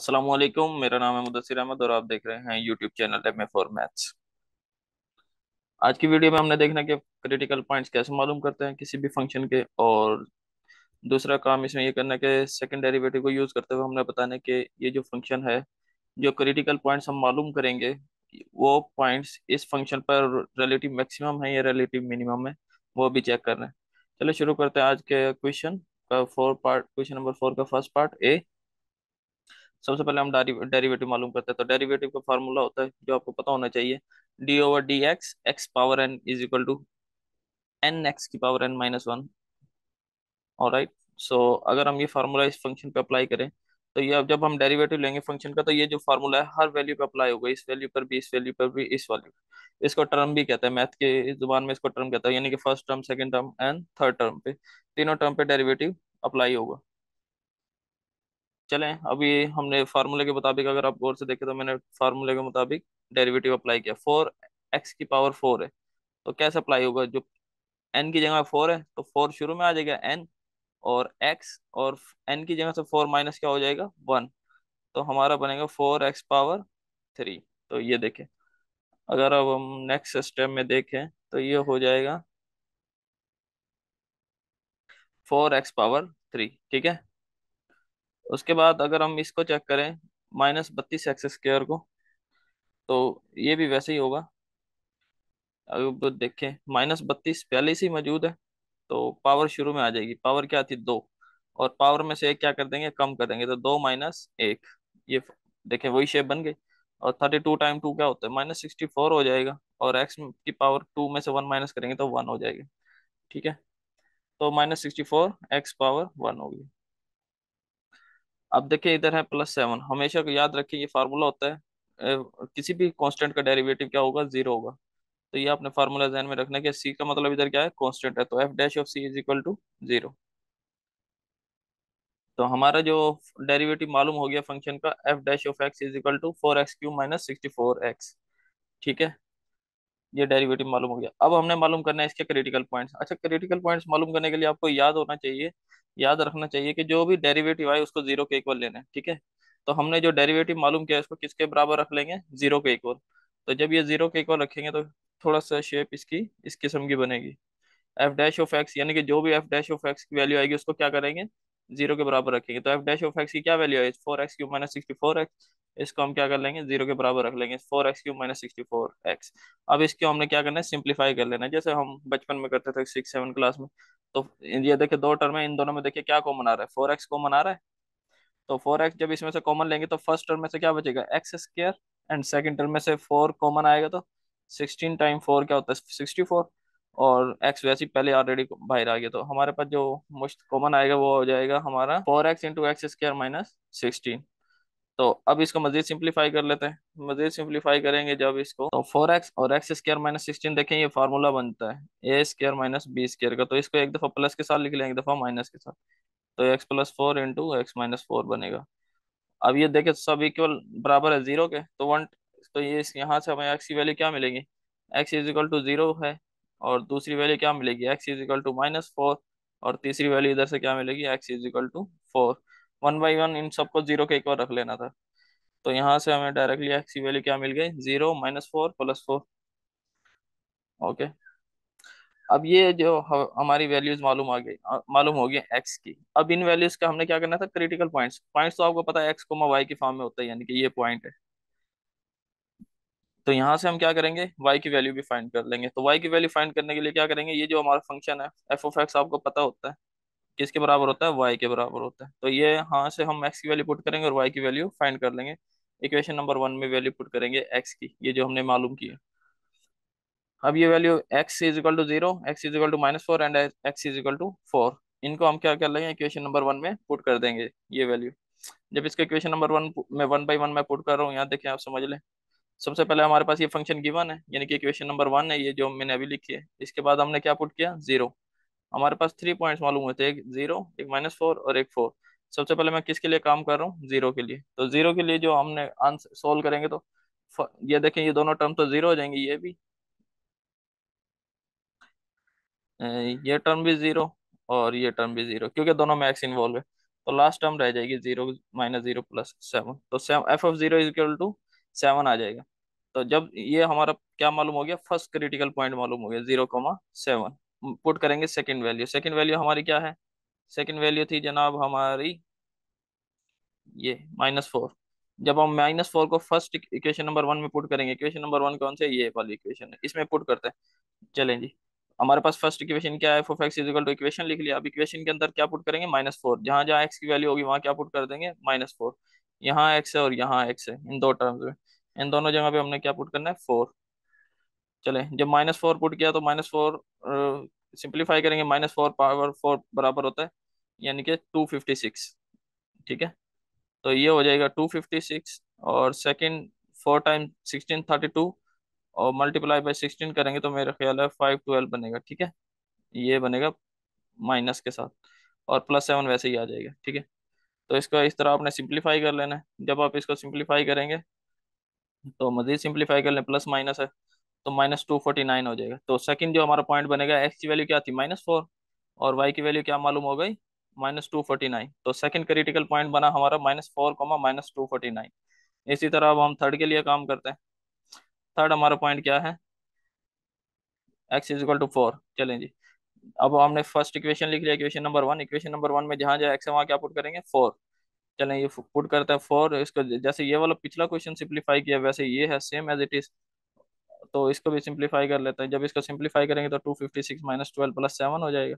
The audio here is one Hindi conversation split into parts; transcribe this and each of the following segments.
असलम मेरा नाम है मुदसर अहमद और आप देख रहे हैं YouTube channel M A for maths आज की वीडियो में हमने देखना कि क्रिटिकल पॉइंट्स कैसे मालूम करते हैं किसी भी फंक्शन के और दूसरा काम इसमें ये करना कि सेकेंड डेरिवेटिव को यूज़ करते हुए हमने बताने के ये जो फंक्शन है जो क्रिटिकल पॉइंट्स हम मालूम करेंगे वो पॉइंट्स इस फंक्शन पर रिलेटिव मैक्सिमम है या रिलेटिव मिनिमम है वो भी चेक कर रहे हैं चलो शुरू करते हैं आज के क्वेश्चन का four part question number four का फर्स्ट पार्ट ए सबसे पहले हम डेरिवेटिव मालूम करते हैं तो डेरिवेटिव का फार्मूला होता है जो आपको पता होना चाहिए d over d x x power n is equal to n x की पावर एन माइनस वन और राइट सो अगर हम ये फार्मूला इस फंक्शन पे अप्लाई करें तो ये अब जब हम डेरिवेटिव लेंगे फंक्शन का तो ये जो फार्मूला है हर वैल्यू पे अप्लाई होगा इस वैल्यू पर भी इस वैल्यू पर भी इस वैल्यू इसको टर्म भी कहते हैं मैथ के इस जुबान में इसको टर्म कहता है यानी कि first term second term and third term पे तीनों टर्म पे डेरिवेटिव अप्लाई होगा चलें अभी हमने फार्मूले के मुताबिक अगर आप गौर से देखें तो मैंने फार्मूले के मुताबिक डेरिवेटिव अप्लाई किया फोर एक्स की पावर फोर है तो कैसे अप्लाई होगा जो एन की जगह फोर है तो फोर शुरू में आ जाएगा एन और एक्स और एन की जगह से फोर माइनस क्या हो जाएगा वन तो हमारा बनेगा फोर एक्स पावर थ्री तो ये देखें अगर अब हम नेक्स्ट स्टेप में देखें तो ये हो जाएगा फोर एक्स पावर थ्री ठीक है उसके बाद अगर हम इसको चेक करें माइनस बत्तीस एक्स स्क्र को तो ये भी वैसे ही होगा तो देखें माइनस बत्तीस पहले से ही मौजूद है तो पावर शुरू में आ जाएगी पावर क्या थी दो और पावर में से एक क्या कर देंगे कम कर देंगे तो दो माइनस एक ये देखें वही शेप बन गई और थर्टी टू टाइम टू क्या होता है माइनस सिक्सटी फोर हो जाएगा और एक्स की पावर टू में से वन माइनस करेंगे तो वन हो जाएगा ठीक है तो minus sixty four x power one होगी अब देखिए इधर है प्लस सेवन हमेशा को याद रखिए ये फार्मूला होता है किसी भी कांस्टेंट का डेरिवेटिव क्या होगा जीरो होगा तो ये आपने फार्मूला जहन में रखना कि सी का मतलब इधर क्या है कांस्टेंट है तो f dash of c is equal to zero तो हमारा जो डेरिवेटिव मालूम हो गया फंक्शन का f dash of x is equal to four x cube minus sixty four x ठीक है ये डेरिवेटिव मालूम हो गया अब हमने मालूम करना है इसके क्रिटिकल पॉइंट्स अच्छा क्रिटिकल पॉइंट्स मालूम करने के लिए आपको याद होना चाहिए याद रखना चाहिए कि जो भी डेरिवेटिव आए उसको जीरो के इक्वल लेना है ठीक है तो हमने जो डेरिवेटिव मालूम किया उसको किसके बराबर रख लेंगे जीरो के इक्वल तो जब ये जीरो के इक्वल रखेंगे तो थोड़ा सा शेप इसकी इस किस्म की बनेगी एफ डैश ऑफ एक्स यानी कि जो भी एफ डैश ऑफ एक्स की वैल्यू आएगी उसको क्या करेंगे जीरो के बराबर रखेंगे तो एफ डैश ऑफ एक्स की क्या वैल्यू है four x cube minus sixty four x इसको हम क्या कर लेंगे जीरो के बराबर रख लेंगे four x cube minus sixty four x अब इसको हमने क्या करना है सिंप्लीफाई कर लेना है जैसे हम बचपन में करते थे सिक्स सेवन क्लास में तो ये देखिए दो टर्म है इन दोनों में देखिए क्या कॉमन आ रहा है फोर एक्स कॉमन आ रहा है तो फोर एक्स जब इसमें से कॉमन लेंगे तो फर्स्ट टर्म में से क्या बचेगा x square and second term में से फोर कॉमन आएगा तो सिक्सटीन टाइम फोर क्या होता है सिक्सटी फोर और एक्स वैसे पहले ऑलरेडी बाहर आ गया तो हमारे पास जो मोस्ट कॉमन आएगा वो हो जाएगा हमारा four x into x square minus sixteen तो अब इसको मजीद सिंप्लीफाई कर लेते हैं मजीद सिंप्लीफाई करेंगे जब इसको तो फोर एक्स और एक्स स्क्र माइनस सिक्सटीन देखें ये फार्मूला बनता है a square minus b square का तो इसको एक दफ़ा प्लस के साथ लिख लें एक दफ़ा माइनस के साथ तो x plus four into x minus four बनेगा अब ये देखें सब इक्वल बराबर है जीरो के तो वन तो ये यहाँ से हमें एक्स की वैल्यू क्या मिलेगी x is equal to zero है और दूसरी वैल्यू क्या मिलेगी x is equal to minus four और तीसरी वैल्यू इधर से क्या मिलेगी x is equal to four one by one इन सबको जीरो के बार रख लेना था तो यहाँ से हमें डायरेक्टली एक्स की वैल्यू क्या मिल गई zero minus four plus four okay अब ये जो हमारी वैल्यूज मालूम आ गई मालूम हो गई एक्स की अब इन वैल्यूज का हमने क्या करना था क्रिटिकल पॉइंट्स पॉइंट्स तो आपको पता है एक्स कोमा वाई के फॉर्म में होता है यानी कि ये पॉइंट है तो यहाँ से हम क्या करेंगे y की वैल्यू भी फाइंड कर लेंगे तो y की वैल्यू फाइंड करने के लिए क्या करेंगे ये जो हमारा फंक्शन है एफ ऑफ एक्स आपको पता होता है किसके बराबर होता है y के बराबर होता है तो ये यहाँ से हम x की वैल्यू पुट करेंगे और y की वैल्यू फाइंड कर लेंगे इक्वेशन नंबर वन में वैल्यू पुट करेंगे x की ये जो हमने मालूम किया है अब ये value x is equal to zero x is equal to minus four and x is equal to four इनको हम क्या कर लेंगे इक्वेशन नंबर वन में पुट कर देंगे ये वैल्यू जब इसको इक्वेशन नंबर वन में वन बाई वन में पुट कर रहा हूँ यहाँ देखें आप समझ लें सबसे पहले हमारे पास ये फंक्शन गिवन है यानी कि इक्वेशन नंबर वन है ये जो मैंने अभी लिखी है इसके बाद हमने क्या पुट किया जीरो हमारे पास थ्री पॉइंट्स मालूम होते हैं एक जीरो एक माइनस फोर और एक फोर सबसे पहले मैं किसके लिए काम कर रहा हूँ जीरो के लिए तो जीरो के लिए जो हमने आंसर सोल्व करेंगे तो ये देखें ये दोनों टर्म तो जीरो हो जाएंगे ये भी ये टर्म भी जीरो और ये टर्म भी जीरो क्योंकि दोनों में एक्स इन्वॉल्व है तो लास्ट टर्म रह जाएगी zero minus zero plus seven तो seven f of zero is equal to seven आ जाएगा तो जब ये हमारा क्या मालूम हो गया फर्स्ट क्रिटिकल पॉइंट मालूम हो गया जीरो कॉमा सेवन पुट करेंगे सेकेंड वैल्यू सेकेंड वैल्यू हमारी क्या है सेकेंड वैल्यू थी जनाब हमारी ये माइनस फोर जब हम माइनस फोर को फर्स्ट इक्वेशन नंबर वन में पुट करेंगे इक्वेशन नंबर वन कौन से ये वाली इक्वेशन है इसमें पुट करते हैं चलें जी हमारे पास फर्स्ट इक्वेशन क्या है f of x is equal to equation लिख लिया अब इक्वेशन के अंदर क्या पुट करेंगे माइनस फोर जहाँ जहाँ एक्स की वैल्यू होगी वहाँ क्या पुट कर देंगे माइनस फोर यहाँ एक्स है और यहाँ एक्स है इन दो टर्म्स में इन दोनों जगह पे हमने क्या पुट करना है फोर चले जब माइनस फोर पुट किया तो माइनस फोर सिंप्लीफाई करेंगे माइनस फोर पावर फोर बराबर होता है यानी कि टू फिफ्टी सिक्स ठीक है तो ये हो जाएगा टू फिफ्टी सिक्स और second four time sixteen thirty two और मल्टीप्लाई बाई सिक्सटीन करेंगे तो मेरा ख्याल है फाइव ट्वेल्व बनेगा ठीक है ये बनेगा माइनस के साथ और प्लस सेवन वैसे ही आ जाएगा ठीक है तो इसका इस तरह आपने सिंप्लीफाई कर लेना है जब आप इसको सिंप्लीफाई करेंगे तो मजीद सिंप्लीफाई कर लें प्लस माइनस है तो माइनस टू फोर्टी नाइन हो जाएगा तो सेकंड जो हमारा पॉइंट बनेगा एक्स की वैल्यू क्या थी माइनस फोर और वाई की वैल्यू क्या मालूम हो गई माइनस टू फोर्टी नाइन तो सेकंड क्रिटिकल पॉइंट बना हमारा minus four comma minus two forty nine इसी तरह अब हम थर्ड के लिए काम करते हैं थर्ड हमारा पॉइंट क्या है x is equal to four चलें जी अब हमने फर्स्ट इक्वेशन लिख लिया equation number one equation number one में जहां जहाँ एक्स वहाँ क्या पुट करेंगे फोर चलें ये पुट करता है फोर इसको जैसे ये वाला पिछला क्वेश्चन सिंप्लीफाई किया वैसे ये है सेम एज इट इज तो इसको भी सिंप्लीफाई कर लेते हैं जब इसको सिंप्लीफाई करेंगे तो two fifty six minus twelve plus seven हो जाएगा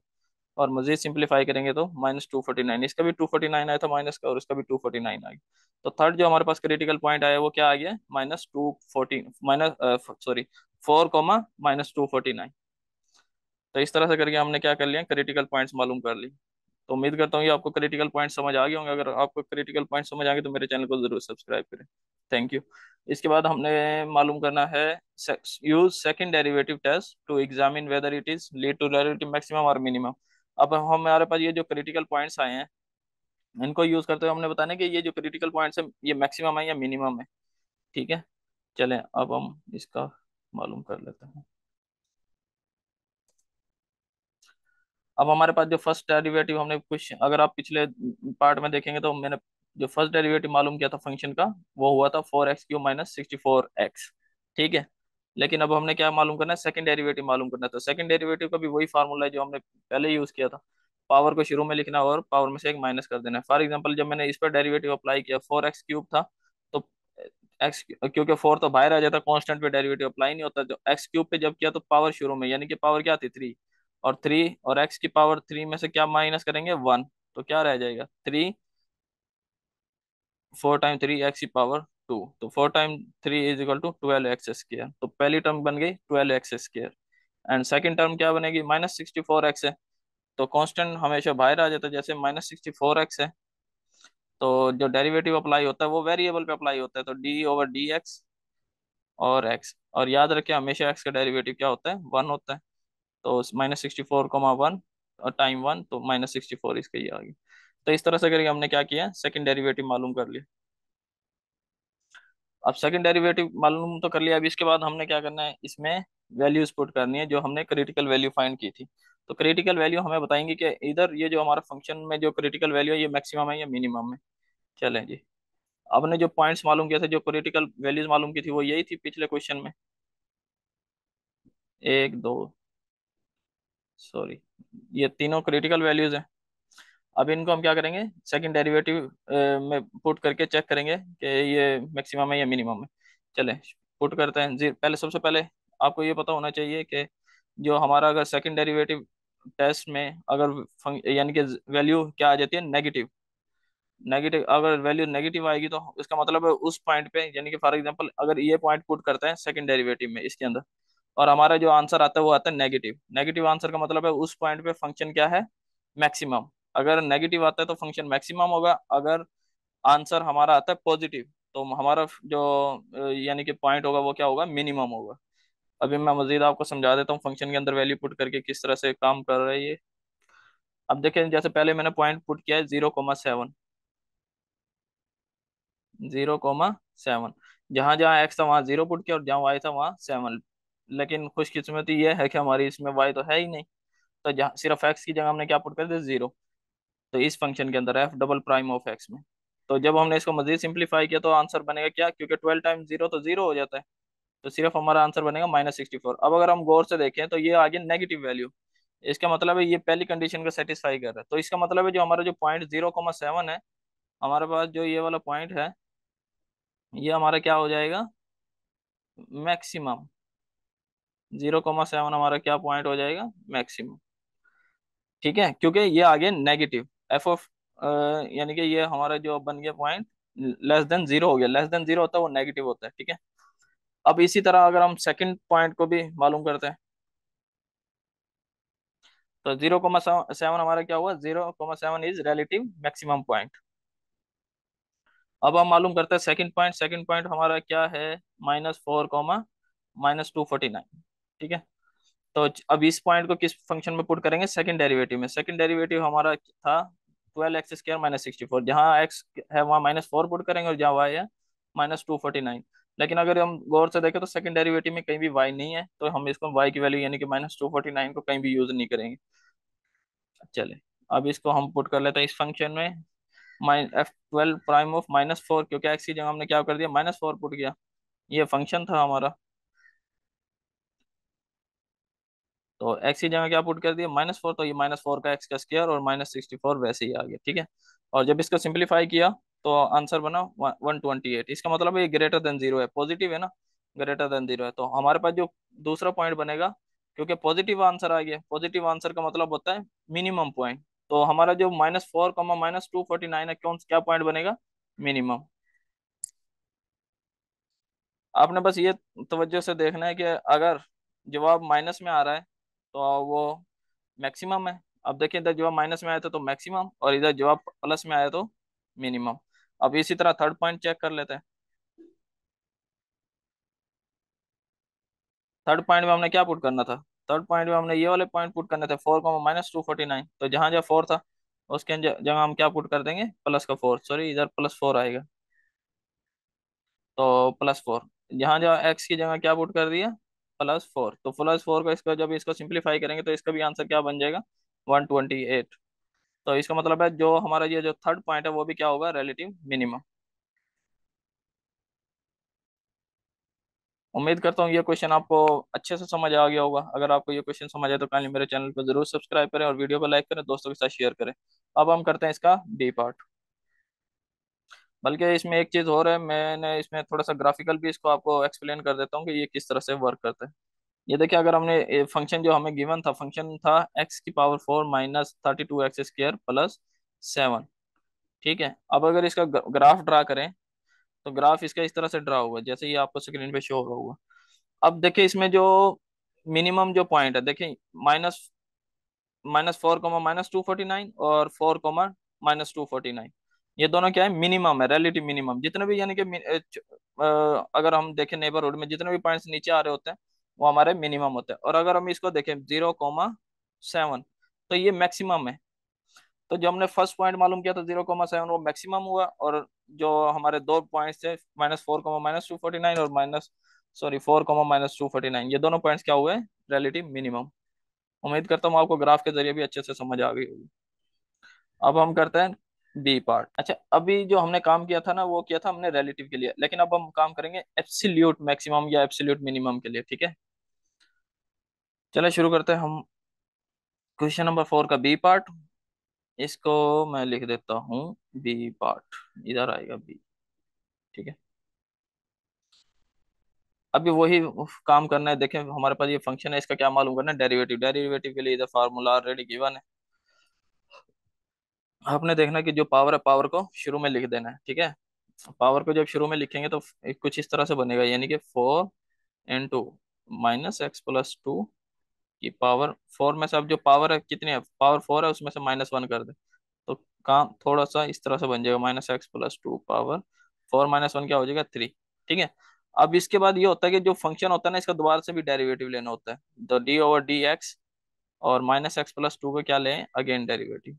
और मजीद सिंप्लीफाई करेंगे तो माइनस टू फोर्टी नाइन इसका भी टू फोर्टी नाइन आया था माइनस का और इसका भी टू फोर्टी नाइन आ गया तो थर्ड जो हमारे पास क्रिटिकल पॉइंट आया वो क्या आ गया minus two forty minus sorry four comma minus two forty nine तो इस तरह से करके हमने क्या कर लिया क्रिटिकल पॉइंट्स मालूम कर लिए तो उम्मीद करता हूँ ये आपको क्रिटिकल पॉइंट समझ आ गए होंगे अगर आपको क्रिटिकल पॉइंट समझ आ गए तो मेरे चैनल को जरूर सब्सक्राइब करें थैंक यू इसके बाद हमने मालूम करना है use second derivative test to examine whether it is lead to derivative maximum और मिनिमम अब हमारे पास ये जो क्रिटिकल पॉइंट्स आए हैं इनको यूज करते हुए हमने बताने कि ये जो क्रिटिकल पॉइंट्स है ये मैक्सिमम है या मिनिमम है ठीक है चलें अब हम इसका मालूम कर लेते हैं अब हमारे पास जो फर्स्ट डेरिवेटिव हमने कुछ अगर आप पिछले पार्ट में देखेंगे तो मैंने जो फर्स्ट डेरिवेटिव मालूम किया था फंक्शन का वो हुआ था four x cube minus sixty four x ठीक है लेकिन अब हमने क्या मालूम करना है सेकंड डेरिवेटिव मालूम करना है तो सेकंड डेरिवेटिव का भी वही फार्मूला है जो हमने पहले यूज किया था पावर को शुरू में लिखना और पावर में से एक माइनस कर देना है फॉर एग्जाम्पल जब मैंने इस पर डेरिवेटिव अप्लाई किया फोर एक्स क्यूब था तो एक्स क्योंकि फोर तो बाहर आ जाता कॉन्स्टेंट पे डेरिवेटिव अप्लाई नहीं होता जो एक्स क्यूब पे जब किया तो पावर शुरू में यानी कि पावर क्या थी थ्री और थ्री और एक्स की पावर थ्री में से क्या माइनस करेंगे वन तो क्या रह जाएगा three four time three x की पावर टू तो four time three is equal to twelve x square तो पहली टर्म बन गई twelve x square and second term क्या बनेगी माइनस सिक्सटी फोर एक्स है तो कांस्टेंट हमेशा बाहर आ जाता है जैसे माइनस सिक्सटी फोर एक्स है तो जो डेरिवेटिव अप्लाई होता है वो वेरिएबल पे अप्लाई होता है तो डी ओवर डी एक्स और एक्स और याद रखें हमेशा एक्स का डेरिवेटिव क्या होता है वन होता है तो minus sixty four comma one और टाइम वन तो माइनस सिक्सटी फोर इसके ये आ गया तो इस तरह से करके हमने क्या किया सेकंड डेरिवेटिव मालूम कर लिया अब सेकंड डेरिवेटिव मालूम तो कर लिया अब इसके बाद हमने क्या करना है इसमें वैल्यूज पुट करनी है जो हमने क्रिटिकल वैल्यू फाइंड की थी तो क्रिटिकल वैल्यू हमें बताएंगे कि इधर ये जो हमारा फंक्शन में जो क्रिटिकल वैल्यू है ये मैक्सिमम है या मिनिमम है चलें जी आपने जो पॉइंट्स मालूम किया था जो क्रिटिकल वैल्यूज मालूम की थी वो यही थी पिछले क्वेश्चन में एक दो सॉरी ये तीनों क्रिटिकल वैल्यूज हैं अब इनको हम क्या करेंगे सेकंड डेरिवेटिव में पुट करके चेक करेंगे कि ये मैक्सिमम है या मिनिमम है चले पुट करते हैं जीरो पहले सबसे पहले आपको ये पता होना चाहिए कि जो हमारा अगर सेकंड डेरिवेटिव टेस्ट में अगर यानी कि वैल्यू क्या आ जाती है नेगेटिव नेगेटिव अगर वैल्यू नेगेटिव आएगी तो इसका मतलब है उस पॉइंट पे यानी कि फॉर एग्जांपल अगर ये पॉइंट पुट करते हैं सेकंड डेरिवेटिव में इसके अंदर और हमारा जो आंसर आता है वो आता है नेगेटिव नेगेटिव आंसर का मतलब है उस पॉइंट पे फंक्शन क्या है मैक्सिमम अगर नेगेटिव आता है तो फंक्शन मैक्सिमम होगा अगर आंसर हमारा आता है पॉजिटिव तो हमारा जो यानी कि पॉइंट होगा वो क्या होगा मिनिमम होगा अभी मैं मजीद आपको समझा देता हूँ फंक्शन के अंदर वैल्यू पुट करके किस तरह से काम कर रहा है ये अब देखें जैसे पहले मैंने पॉइंट पुट किया है zero comma seven zero comma seven जहां जहां एक्स था वहां जीरो पुट किया और जहां वाई था वहां सेवन लेकिन खुशकिस्मती ये है कि हमारी इसमें वाई तो है ही नहीं तो जहाँ सिर्फ एक्स की जगह हमने क्या पुट कर दिया जीरो तो इस फंक्शन के अंदर f double prime of x में तो जब हमने इसको मजीद सिंप्लीफाई किया तो आंसर बनेगा क्या क्योंकि ट्वेल्व टाइम जीरो तो जीरो हो जाता है तो सिर्फ हमारा आंसर बनेगा माइनस सिक्सटी फोर अब अगर हम गौर से देखें तो ये आ गया नेगेटिव वैल्यू इसका मतलब है ये पहली कंडीशन को सेटिस्फाई कर रहा है तो इसका मतलब है जो हमारा जो पॉइंट जीरो कॉमा सेवन है हमारे पास जो ये वाला पॉइंट है ये हमारा क्या हो जाएगा मैक्सिमम जीरो कॉमा सेवन हमारा क्या पॉइंट हो जाएगा मैक्सिमम ठीक है क्योंकि ये आगे नेगेटिव एफ ऑफ यानी कि ये हमारा जो बन गया पॉइंट लेस देन जीरो हो गया लेस देन जीरो होता है वो नेगेटिव होता है ठीक है अब इसी तरह अगर हम सेकंड पॉइंट को भी मालूम करते हैं तो जीरो कॉमा सेवन हमारा क्या हुआ zero comma seven is relative maximum point अब हम मालूम करते हैं सेकंड पॉइंट सेकंड पॉइंट हमारा क्या है minus four comma minus two forty nine ठीक है तो अब इस पॉइंट को किस फंक्शन में पुट करेंगे सेकंड डेरिवेटिव में सेकंड डेरिवेटिव हमारा था twelve x square minus sixty four जहाँ एक्स है वहाँ माइनस फोर पुट करेंगे और जहाँ वाई है माइनस टू फोर्टी नाइन लेकिन अगर हम गौर से देखें तो सेकंड डेरिवेटिव में कहीं भी वाई नहीं है तो हम इसको वाई की वैल्यू यानी कि माइनस टू फोर्टी नाइन को कहीं भी यूज नहीं करेंगे चले अब इसको हम पुट कर लेते हैं इस फंक्शन में माइन f twelve prime of minus four क्योंकि एक्स की जगह हमने क्या कर दिया माइनस फोर पुट किया ये फंक्शन था हमारा तो एक्स की जगह क्या पुट कर दिया माइनस फोर तो ये माइनस फोर का एक्स का स्केयर और माइनस सिक्सटी फोर वैसे ही आ गया ठीक है और जब इसको सिंप्लीफाई किया तो आंसर बना वन ट्वेंटी एट इसका मतलब ये ग्रेटर देन जीरो है पॉजिटिव है ना ग्रेटर देन जीरो है तो हमारे पास जो दूसरा पॉइंट बनेगा क्योंकि पॉजिटिव आंसर आ गया पॉजिटिव आंसर का मतलब होता है मिनिमम पॉइंट तो हमारा जो minus four comma minus two forty nine है कौन क्या पॉइंट बनेगा मिनिमम आपने बस ये तवज्जो से देखना है कि अगर जवाब माइनस में आ रहा है तो वो मैक्सिमम है अब देखिए इधर जवाब माइनस में आया था तो मैक्सिमम और इधर जवाब प्लस में आया तो मिनिमम अब इसी तरह थर्ड पॉइंट चेक कर लेते हैं थर्ड पॉइंट में हमने क्या पुट करना था थर्ड पॉइंट में हमने ये वाले पॉइंट पुट करने थे फोर को माइनस टू फोर्टी नाइन तो जहां जहाँ फोर था उसके जगह हम क्या पुट कर देंगे प्लस का फोर सॉरी इधर प्लस फोर आएगा तो प्लस फोर जहाँ जहाँ एक्स की जगह क्या पुट कर दिया प्लस फोर तो प्लस फोर का इसका जब इसको सिंप्लीफाई करेंगे तो इसका भी आंसर क्या बन जाएगा वन ट्वेंटी एट तो इसका मतलब है जो हमारा ये जो थर्ड पॉइंट है वो भी क्या होगा रिलेटिव मिनिमम उम्मीद करता हूँ ये क्वेश्चन आपको अच्छे से समझ आ गया होगा अगर आपको ये क्वेश्चन समझ आए तो काइंडली मेरे चैनल पर जरूर सब्सक्राइब करें और वीडियो को लाइक करें दोस्तों के साथ शेयर करें अब हम करते हैं इसका डी पार्ट बल्कि इसमें एक चीज़ और है मैंने इसमें थोड़ा सा ग्राफिकल भी इसको आपको एक्सप्लेन कर देता हूँ कि ये किस तरह से वर्क करता है ये देखिए अगर हमने फंक्शन जो हमें गिवन था फंक्शन था एक्स की power four minus thirty two x square plus seven ठीक है अब अगर इसका ग्राफ ड्रा करें तो ग्राफ इसका इस तरह से ड्रा होगा जैसे ये आपको स्क्रीन पे शो हो रहा होगा अब देखिए इसमें जो मिनिमम जो पॉइंट है देखिए minus minus four comma minus two forty nine और four comma minus two forty nine ये दोनों क्या है मिनिमम है रिलेटिव मिनिमम जितने भी यानी कि अगर हम देखें नेबरहुड में जितने भी पॉइंट्स नीचे आ रहे होते हैं वो हमारे मिनिमम होते हैं और अगर हम इसको देखें जीरो कोमा सेवन तो ये मैक्सिमम है तो जो हमने फर्स्ट पॉइंट मालूम किया था जीरो कोमा सेवन वो मैक्सिमम हुआ और जो हमारे दो पॉइंट्स थे minus four comma minus two forty nine और minus sorry four comma minus two forty nine ये दोनों पॉइंट्स क्या हुए रियलिटी मिनिमम उम्मीद करता हूँ आपको ग्राफ के जरिए भी अच्छे से समझ आ गई होगी अब हम करते हैं बी पार्ट अच्छा अभी जो हमने काम किया था ना वो किया था हमने रिलेटिव के लिए लेकिन अब हम काम करेंगे एप्सिल्यूट मैक्सिमम या एप्सिल्यूट मिनिमम के लिए ठीक है चलो शुरू करते हैं हम क्वेश्चन नंबर फोर का बी पार्ट इसको मैं लिख देता हूँ बी पार्ट इधर आएगा बी ठीक है अभी वही काम करना है देखें हमारे पास ये फंक्शन है इसका क्या मालूम करना है डेरिवेटिव डेरिवेटिव के लिए इधर फार्मूला ऑलरेडी गिवन है आपने देखना कि जो पावर है पावर को शुरू में लिख देना है ठीक है पावर को जब शुरू में लिखेंगे तो कुछ इस तरह से बनेगा यानी कि four into minus x plus two की पावर फोर में से अब जो पावर है कितनी है पावर फोर है उसमें से माइनस वन कर दे तो काम थोड़ा सा इस तरह से बन जाएगा minus x plus two power four minus one क्या हो जाएगा थ्री ठीक है अब इसके बाद ये होता है कि जो फंक्शन होता है ना इसका दोबारा से भी डेरिवेटिव लेना होता है तो डी ओवर डी एक्स और माइनस एक्स प्लस टू को क्या लें अगेन डेरिवेटिव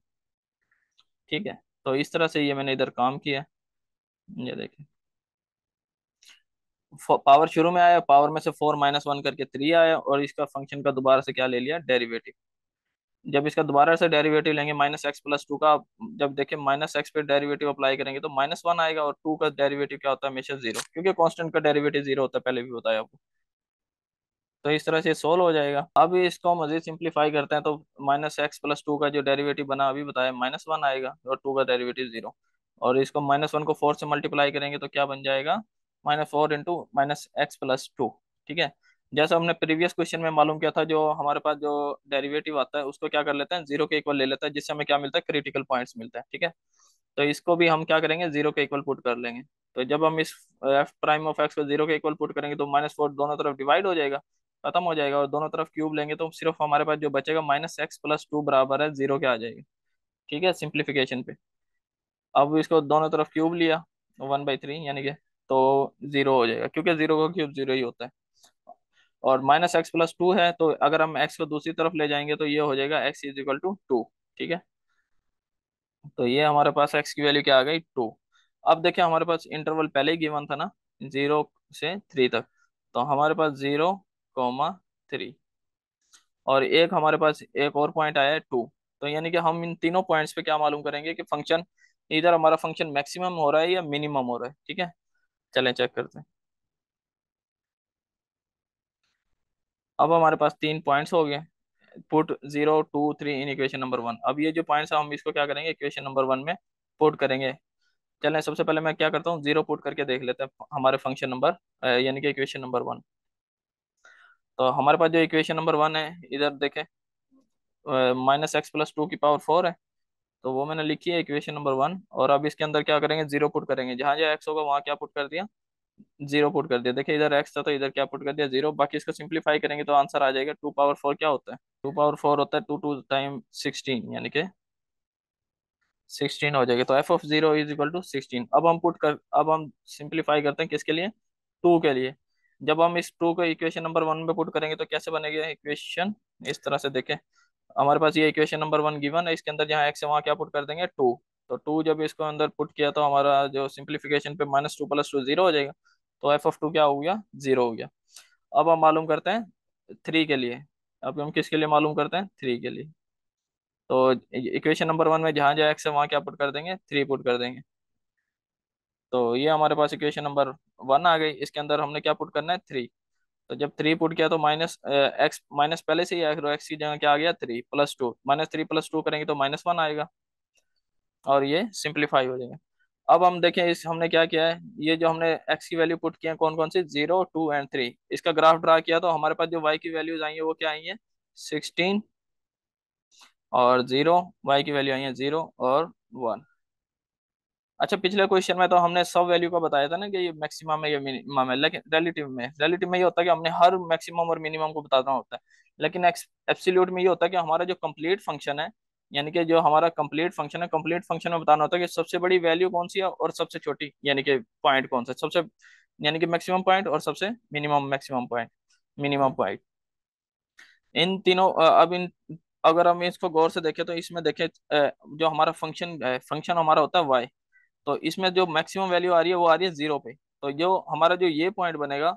ठीक है तो इस तरह से ये मैंने इधर काम किया ये देखिए पावर शुरू में आया पावर में से फोर माइनस वन करके थ्री आया और इसका फंक्शन का दोबारा से क्या ले लिया डेरिवेटिव जब इसका दोबारा से डेरिवेटिव लेंगे माइनस एक्स प्लस टू का जब देखें माइनस एक्स पे डेरिवेटिव अप्लाई करेंगे तो माइनस वन आएगा और टू का डेरिवेटिव क्या होता है हमेशा जीरो क्योंकि कांस्टेंट का डेरिवेटिव जीरो होता है पहले भी बताया आपको तो इस तरह से सोल्व हो जाएगा अब इसको मजीद सिंप्लीफाई करते हैं तो माइनस एक्स प्लस टू का जो डेरिवेटिव बना अभी बताया माइनस वन आएगा और टू का डेरिवेटिव जीरो और इसको माइनस वन को फोर से मल्टीप्लाई करेंगे तो क्या बन जाएगा minus four into minus x plus two ठीक है जैसा हमने प्रीवियस क्वेश्चन में मालूम किया था जो हमारे पास जो डेरिवेटिव आता है उसको क्या कर लेते हैं जीरो के इक्वल ले लेते हैं जिससे हमें क्या मिलता है क्रिटिकल पॉइंट्स मिलते हैं ठीक है तो इसको भी हम क्या करेंगे जीरो के इक्वल पुट कर लेंगे तो जब हम इस एफ प्राइम ऑफ एक्स को जीरो के इक्वल पुट करेंगे तो माइनस फोर दोनों तरफ डिवाइड हो जाएगा खत्म हो जाएगा और दोनों तरफ क्यूब लेंगे तो सिर्फ हमारे पास जो बचेगा माइनस एक्स प्लस टू बराबर है जीरो के आ जाएगा ठीक है सिंप्लीफिकेशन पे अब इसको दोनों तरफ क्यूब लिया वन बाई थ्री यानी कि तो जीरो हो जाएगा क्योंकि जीरो का क्यूब जीरो ही होता है और माइनस एक्स प्लस टू है तो अगर हम एक्स को दूसरी तरफ ले जाएंगे तो ये हो जाएगा x is equal to two ठीक है तो ये हमारे पास एक्स की वैल्यू क्या आ गई टू अब देखिए हमारे पास इंटरवल पहले ही गिवन था ना जीरो से थ्री तक तो हमारे पास जीरो कॉमा थ्री और एक हमारे पास एक और पॉइंट आया है टू तो यानी कि हम इन तीनों पॉइंट्स पे क्या मालूम करेंगे कि फंक्शन इधर हमारा फंक्शन मैक्सिमम हो रहा है या मिनिमम हो रहा है ठीक है चलें चेक करते हैं अब हमारे पास तीन पॉइंट्स हो गए put zero two three in equation number one अब ये जो पॉइंट्स हम इसको क्या करेंगे इक्वेशन नंबर वन में पुट करेंगे चलें सबसे पहले मैं क्या करता हूँ जीरो पुट करके देख लेते हैं हमारे फंक्शन नंबर यानी कि इक्वेशन नंबर वन तो हमारे पास जो इक्वेशन नंबर वन है इधर देखें माइनस एक्स प्लस टू की पावर फोर है तो वो मैंने लिखी है इक्वेशन नंबर वन और अब इसके अंदर क्या करेंगे जीरो पुट करेंगे जहाँ जहां एक्स होगा वहाँ क्या पुट कर दिया जीरो पुट कर दिया देखिए इधर एक्स था तो इधर क्या पुट कर दिया जीरो बाकी इसको सिंप्लीफाई करेंगे तो आंसर आ जाएगा टू पावर फोर क्या होता है टू पावर फोर होता है टू टू टाइम सिक्सटीन यानी कि सिक्सटीन हो जाएगी तो f of zero is equal to sixteen अब हम पुट कर अब हम सिंप्लीफाई करते हैं किसके लिए टू के लिए जब हम इस टू को इक्वेशन नंबर वन में पुट करेंगे तो कैसे बनेगा इक्वेशन इस तरह से देखें हमारे पास ये इक्वेशन नंबर वन गिवन है इसके अंदर जहाँ एक्स है वहाँ क्या पुट कर देंगे टू तो टू जब इसको अंदर पुट किया तो हमारा जो सिंप्लीफिकेशन पे minus two plus two zero हो जाएगा तो एफ ऑफ टू क्या हो गया जीरो हो गया अब हम मालूम करते हैं थ्री के लिए अब हम किसके लिए मालूम करते हैं थ्री के लिए तो इक्वेशन नंबर वन में जहाँ जहाँ एक्स है वहाँ क्या पुट कर देंगे थ्री पुट कर देंगे तो ये हमारे पास इक्वेशन नंबर वन आ गई इसके अंदर हमने क्या पुट करना है थ्री तो जब थ्री पुट किया तो माइनस एक्स माइनस पहले से ही एक्स एक्स की जगह क्या आ गया three plus two minus three plus two करेंगे तो माइनस वन आएगा और ये सिंप्लीफाई हो जाएगा अब हम देखें इस हमने क्या किया है ये जो हमने एक्स की वैल्यू पुट किया कौन कौन सी जीरो टू एंड थ्री इसका ग्राफ ड्रा किया तो हमारे पास जो वाई की वैल्यूज आई है वो क्या आई है सिक्सटीन और जीरो वाई की वैल्यू आई है जीरो और वन अच्छा पिछले क्वेश्चन में तो हमने सब वैल्यू का बताया था ना कि ये मैक्सिमम है ये मिनिमम है लेकिन रिलेटिव में रिलेटिव में ये होता है कि हमने हर मैक्सिमम और मिनिमम को बताना होता है लेकिन एब्सोल्यूट में ये होता है कि हमारा जो कंप्लीट फंक्शन है यानी कि जो हमारा कंप्लीट फंक्शन है कंप्लीट फंक्शन में बताना होता है कि सबसे बड़ी वैल्यू कौन सी है और सबसे छोटी यानी कि पॉइंट कौन सा सबसे यानी कि मैक्सिमम पॉइंट और सबसे minimum maximum point minimum point इन तीनों अब इन अगर हम इसको गौर से देखें तो इसमें देखें जो हमारा फंक्शन फंक्शन हमारा होता है वाई तो इसमें जो मैक्सिमम वैल्यू आ रही है वो आ रही है जीरो पे तो जो हमारा जो ये पॉइंट बनेगा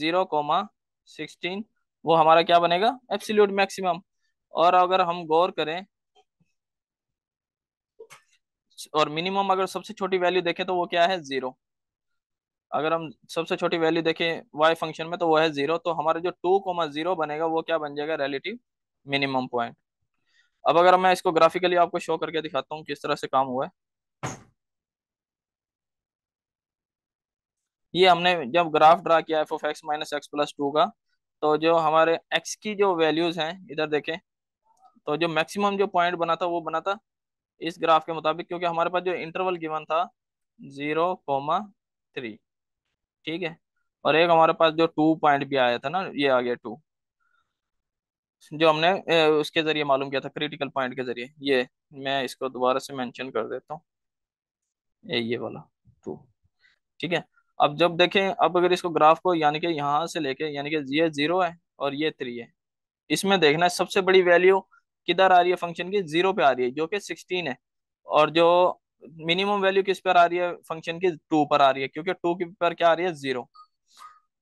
जीरो कोमा सिक्सटीन वो हमारा क्या बनेगा एप्सिल्यूट मैक्सिमम और अगर हम गौर करें और मिनिमम अगर सबसे छोटी वैल्यू देखें तो वो क्या है जीरो अगर हम सबसे छोटी वैल्यू देखें वाई फंक्शन में तो वो है जीरो तो हमारा जो टू कोमा जीरो बनेगा वो क्या बन जाएगा रिलेटिव मिनिमम पॉइंट अब अगर मैं इसको ग्राफिकली आपको शो करके दिखाता हूँ किस तरह से काम हुआ है ये हमने जब ग्राफ ड्रा किया f of x minus x plus two का तो जो हमारे एक्स की जो वैल्यूज हैं इधर देखें तो जो मैक्सिमम जो पॉइंट बना था वो बना था इस ग्राफ के मुताबिक क्योंकि हमारे पास जो इंटरवल गिवन था जीरो कोमा थ्री ठीक है और एक हमारे पास जो टू पॉइंट भी आया था ना ये आ गया टू जो हमने ए, उसके जरिए मालूम किया था क्रिटिकल पॉइंट के जरिए ये मैं इसको दोबारा से मेंशन कर देता हूँ ये वाला टू ठीक है अब जब देखें अब अगर इसको ग्राफ को यानी कि यहाँ से लेके यानी कि ये जीरो है और ये थ्री है इसमें देखना है सबसे बड़ी वैल्यू किधर आ रही है फंक्शन की जीरो पे आ रही है जो कि सिक्सटीन है और जो मिनिमम वैल्यू किस पर आ रही है फंक्शन की टू पर आ रही है क्योंकि टू के पर क्या आ रही है जीरो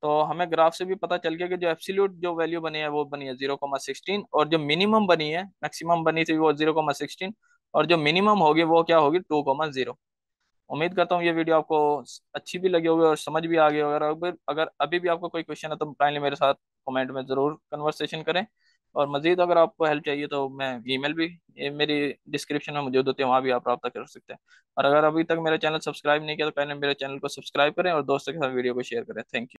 तो हमें ग्राफ से भी पता चल गया कि जो एब्सोल्यूट जो वैल्यू बनी है वो बनी है जीरो कोमा सिक्सटीन और जो मिनिमम बनी है मैक्सिमम बनी थी वो जीरो कोमा सिक्सटीन और जो मिनिमम होगी वो क्या होगी टू कोमा जीरो उम्मीद करता हूँ ये वीडियो आपको अच्छी भी लगी होगी और समझ भी आ गई होगी अगर अगर अभी भी आपको कोई क्वेश्चन है तो काइंडली मेरे साथ कमेंट में ज़रूर कन्वर्सेशन करें और मजीद अगर आपको हेल्प चाहिए तो मैं ईमेल भी मेरी डिस्क्रिप्शन में मौजूद होती है वहाँ भी आप रब्ता कर सकते हैं और अगर अभी तक मेरा चैनल सब्सक्राइब नहीं किया तो पहले मेरे चैनल को सब्सक्राइब करें और दोस्तों के साथ वीडियो को शेयर करें थैंक यू